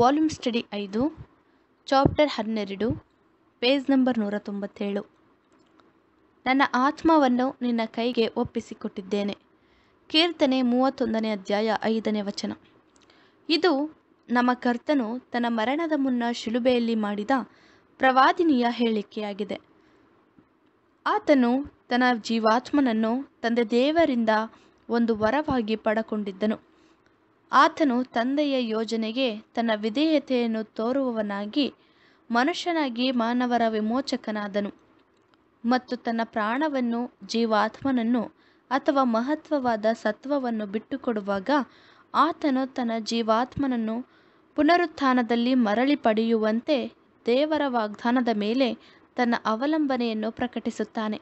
volume study ಐದು chapter ಹನ್ನೆರಡು page number ನೂರ ತೊಂಬತ್ತೇಳು ನನ್ನ ಆತ್ಮವನ್ನು ನಿನ್ನ ಕೈಗೆ ಒಪ್ಪಿಸಿಕೊಟ್ಟಿದ್ದೇನೆ ಕೀರ್ತನೆ ಮೂವತ್ತೊಂದನೇ ಅಧ್ಯಾಯ ಐದನೇ ವಚನ ಇದು ನಮ್ಮ ಕರ್ತನು ತನ್ನ ಮರಣದ ಮುನ್ನ ಶಿಲುಬೆಯಲ್ಲಿ ಮಾಡಿದ ಪ್ರವಾದಿನಿಯ ಹೇಳಿಕೆಯಾಗಿದೆ ಆತನು ತನ್ನ ಜೀವಾತ್ಮನನ್ನು ತಂದೆ ದೇವರಿಂದ ಒಂದು ವರವಾಗಿ ಪಡಕೊಂಡಿದ್ದನು ಆತನು ತಂದೆಯ ಯೋಜನೆಗೆ ತನ್ನ ವಿಧೇಯತೆಯನ್ನು ತೋರುವವನಾಗಿ ಮನುಷ್ಯನಾಗಿ ಮಾನವರ ವಿಮೋಚಕನಾದನು ಮತ್ತು ತನ್ನ ಪ್ರಾಣವನ್ನು ಜೀವಾತ್ಮನನ್ನು ಅಥವಾ ಮಹತ್ವವಾದ ಸತ್ವವನ್ನು ಬಿಟ್ಟುಕೊಡುವಾಗ ಆತನು ತನ್ನ ಜೀವಾತ್ಮನನ್ನು ಪುನರುತ್ಥಾನದಲ್ಲಿ ಮರಳಿ ಪಡೆಯುವಂತೆ ದೇವರ ವಾಗ್ದಾನದ ಮೇಲೆ ತನ್ನ ಅವಲಂಬನೆಯನ್ನು ಪ್ರಕಟಿಸುತ್ತಾನೆ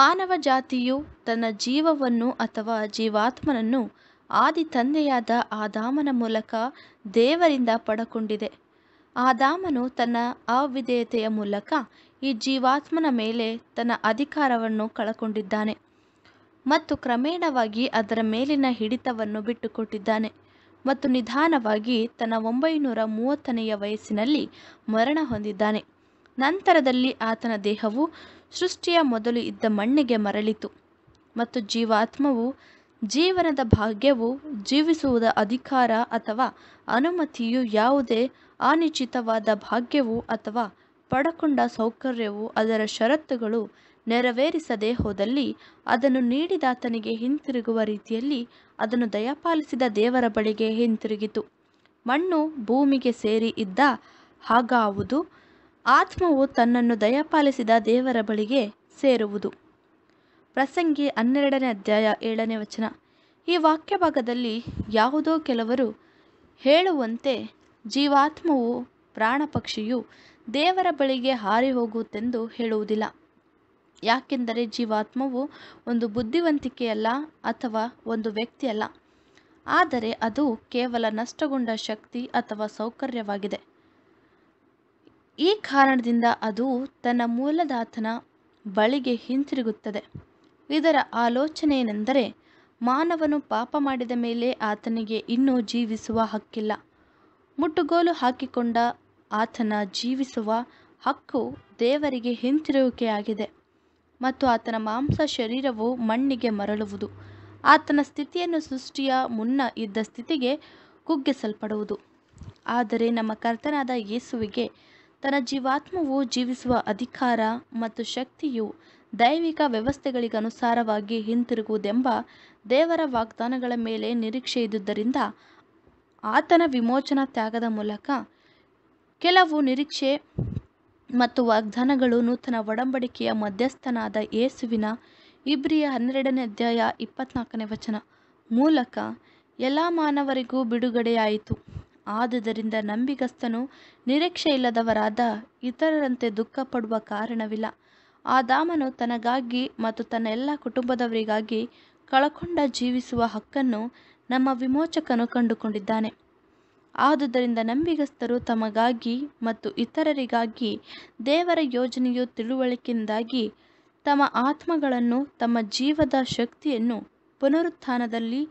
ಮಾನವ ಜಾತಿಯು ತನ್ನ ಜೀವವನ್ನು ಅಥವಾ ಜೀವಾತ್ಮನನ್ನು ಆದಿ ತಂದೆಯಾದ ಆದಾಮನ ಮೂಲಕ ದೇವರಿಂದ ಪಡಕೊಂಡಿದೆ ಆದಾಮನು ತನ್ನ ಅವಿಧೇಯತೆಯ ಮೂಲಕ ಈ ಜೀವಾತ್ಮನ ಮೇಲೆ ತನ್ನ ಅಧಿಕಾರವನ್ನು ಕಳಕೊಂಡಿದ್ದಾನೆ ಮತ್ತು ಕ್ರಮೇಣವಾಗಿ ಅದರ ಮೇಲಿನ ಹಿಡಿತವನ್ನು ಬಿಟ್ಟುಕೊಟ್ಟಿದ್ದಾನೆ ಮತ್ತು ನಿಧಾನವಾಗಿ ತನ್ನ ಒಂಬೈನೂರ ಮೂವತ್ತನೆಯ ವಯಸ್ಸಿನಲ್ಲಿ ಮರಣ ಹೊಂದಿದ್ದಾನೆ ನಂತರದಲ್ಲಿ ಆತನ ದೇಹವು ಸೃಷ್ಟಿಯ ಮೊದಲು ಇದ್ದ ಮಣ್ಣಿಗೆ ಮರಳಿತು ಮತ್ತು ಜೀವಾತ್ಮವು ಜೀವನದ ಭಾಗ್ಯವು ಜೀವಿಸುವುದ ಅಧಿಕಾರ ಅಥವಾ ಅನುಮತಿಯು ಯಾವುದೇ ಅನಿಶ್ಚಿತವಾದ ಭಾಗ್ಯವು ಅಥವಾ ಪಡಕೊಂಡ ಸೌಕರ್ಯವು ಅದರ ಷರತ್ತುಗಳು ನೆರವೇರಿಸದೆ ಹೋದಲ್ಲಿ ಅದನ್ನು ನೀಡಿದಾತನಿಗೆ ಹಿಂತಿರುಗುವ ರೀತಿಯಲ್ಲಿ ಅದನ್ನು ದಯಪಾಲಿಸಿದ ದೇವರ ಬಳಿಗೆ ಹಿಂತಿರುಗಿತು ಮಣ್ಣು ಭೂಮಿಗೆ ಸೇರಿ ಇದ್ದ ಹಾಗಾವುದು ಆತ್ಮವು ತನ್ನನ್ನು ದಯಪಾಲಿಸಿದ ದೇವರ ಬಳಿಗೆ ಸೇರುವುದು ಪ್ರಸಂಗಿ ಹನ್ನೆರಡನೇ ಅಧ್ಯಾಯ ಏಳನೇ ವಚನ ಈ ವಾಕ್ಯ ಭಾಗದಲ್ಲಿ ಯಾವುದೋ ಕೆಲವರು ಹೇಳುವಂತೆ ಜೀವಾತ್ಮವು ಪ್ರಾಣ ಪಕ್ಷಿಯು ದೇವರ ಬಳಿಗೆ ಹಾರಿ ಹೋಗುತ್ತೆಂದು ಹೇಳುವುದಿಲ್ಲ ಯಾಕೆಂದರೆ ಜೀವಾತ್ಮವು ಒಂದು ಬುದ್ಧಿವಂತಿಕೆಯಲ್ಲ ಅಥವಾ ಒಂದು ವ್ಯಕ್ತಿಯಲ್ಲ ಆದರೆ ಅದು ಕೇವಲ ನಷ್ಟಗೊಂಡ ಶಕ್ತಿ ಅಥವಾ ಸೌಕರ್ಯವಾಗಿದೆ ಈ ಕಾರಣದಿಂದ ಅದು ತನ್ನ ಮೂಲದಾತನ ಬಳಿಗೆ ಹಿಂತಿರುಗುತ್ತದೆ ಇದರ ಆಲೋಚನೆಯೇನೆಂದರೆ ಮಾನವನು ಪಾಪ ಮಾಡಿದ ಮೇಲೆ ಆತನಿಗೆ ಇನ್ನೂ ಜೀವಿಸುವ ಹಕ್ಕಿಲ್ಲ ಮುಟ್ಟುಗೋಲು ಹಾಕಿಕೊಂಡ ಆತನ ಜೀವಿಸುವ ಹಕ್ಕು ದೇವರಿಗೆ ಹಿಂತಿರುಗುವಿಕೆಯಾಗಿದೆ ಮತ್ತು ಆತನ ಮಾಂಸ ಶರೀರವು ಮಣ್ಣಿಗೆ ಮರಳುವುದು ಆತನ ಸ್ಥಿತಿಯನ್ನು ಸೃಷ್ಟಿಯ ಮುನ್ನ ಇದ್ದ ಸ್ಥಿತಿಗೆ ಕುಗ್ಗಿಸಲ್ಪಡುವುದು ಆದರೆ ನಮ್ಮ ಕರ್ತನಾದ ಯೇಸುವಿಗೆ ತನ್ನ ಜೀವಾತ್ಮವು ಜೀವಿಸುವ ಅಧಿಕಾರ ಮತ್ತು ಶಕ್ತಿಯು ದೈವಿಕ ವ್ಯವಸ್ಥೆಗಳಿಗನುಸಾರವಾಗಿ ಹಿಂತಿರುಗುವುದೆಂಬ ದೇವರ ವಾಗ್ದಾನಗಳ ಮೇಲೆ ಇದ್ದುದರಿಂದ ಆತನ ವಿಮೋಚನಾ ತ್ಯಾಗದ ಮೂಲಕ ಕೆಲವು ನಿರೀಕ್ಷೆ ಮತ್ತು ವಾಗ್ದಾನಗಳು ನೂತನ ಒಡಂಬಡಿಕೆಯ ಮಧ್ಯಸ್ಥನಾದ ಯೇಸುವಿನ ಇಬ್ರಿಯ ಹನ್ನೆರಡನೇ ಅಧ್ಯಾಯ ಇಪ್ಪತ್ನಾಲ್ಕನೇ ವಚನ ಮೂಲಕ ಎಲ್ಲ ಮಾನವರಿಗೂ ಬಿಡುಗಡೆಯಾಯಿತು ಆದುದರಿಂದ ನಂಬಿಗಸ್ತನು ನಿರೀಕ್ಷೆ ಇಲ್ಲದವರಾದ ಇತರರಂತೆ ದುಃಖಪಡುವ ಕಾರಣವಿಲ್ಲ ಆ ದಾಮನು ತನಗಾಗಿ ಮತ್ತು ತನ್ನ ಎಲ್ಲ ಕುಟುಂಬದವರಿಗಾಗಿ ಕಳಕೊಂಡ ಜೀವಿಸುವ ಹಕ್ಕನ್ನು ನಮ್ಮ ವಿಮೋಚಕನು ಕಂಡುಕೊಂಡಿದ್ದಾನೆ ಆದುದರಿಂದ ನಂಬಿಗಸ್ತರು ತಮಗಾಗಿ ಮತ್ತು ಇತರರಿಗಾಗಿ ದೇವರ ಯೋಜನೆಯು ತಿಳುವಳಿಕೆಯಿಂದಾಗಿ ತಮ್ಮ ಆತ್ಮಗಳನ್ನು ತಮ್ಮ ಜೀವದ ಶಕ್ತಿಯನ್ನು ಪುನರುತ್ಥಾನದಲ್ಲಿ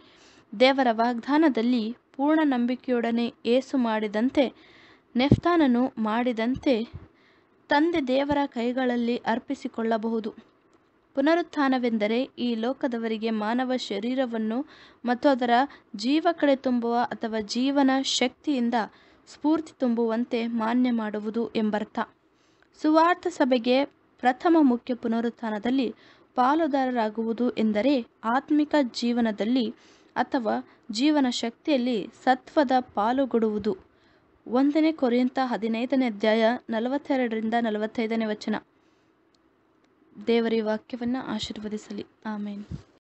ದೇವರ ವಾಗ್ದಾನದಲ್ಲಿ ಪೂರ್ಣ ನಂಬಿಕೆಯೊಡನೆ ಏಸು ಮಾಡಿದಂತೆ ನೆಫ್ತಾನನು ಮಾಡಿದಂತೆ ತಂದೆ ದೇವರ ಕೈಗಳಲ್ಲಿ ಅರ್ಪಿಸಿಕೊಳ್ಳಬಹುದು ಪುನರುತ್ಥಾನವೆಂದರೆ ಈ ಲೋಕದವರಿಗೆ ಮಾನವ ಶರೀರವನ್ನು ಮತ್ತು ಅದರ ಜೀವ ಕಡೆ ತುಂಬುವ ಅಥವಾ ಜೀವನ ಶಕ್ತಿಯಿಂದ ಸ್ಫೂರ್ತಿ ತುಂಬುವಂತೆ ಮಾನ್ಯ ಮಾಡುವುದು ಎಂಬರ್ಥ ಸುವಾರ್ಥ ಸಭೆಗೆ ಪ್ರಥಮ ಮುಖ್ಯ ಪುನರುತ್ಥಾನದಲ್ಲಿ ಪಾಲುದಾರರಾಗುವುದು ಎಂದರೆ ಆತ್ಮಿಕ ಜೀವನದಲ್ಲಿ ಅಥವಾ ಜೀವನ ಶಕ್ತಿಯಲ್ಲಿ ಸತ್ವದ ಪಾಲುಗೊಡುವುದು ಒಂದನೇ ಕೊರಿಯಂತ ಹದಿನೈದನೇ ಅಧ್ಯಾಯ ನಲವತ್ತೆರಡರಿಂದ ನಲವತ್ತೈದನೇ ವಚನ ದೇವರ ವಾಕ್ಯವನ್ನು ಆಶೀರ್ವದಿಸಲಿ ಆಮೇನ್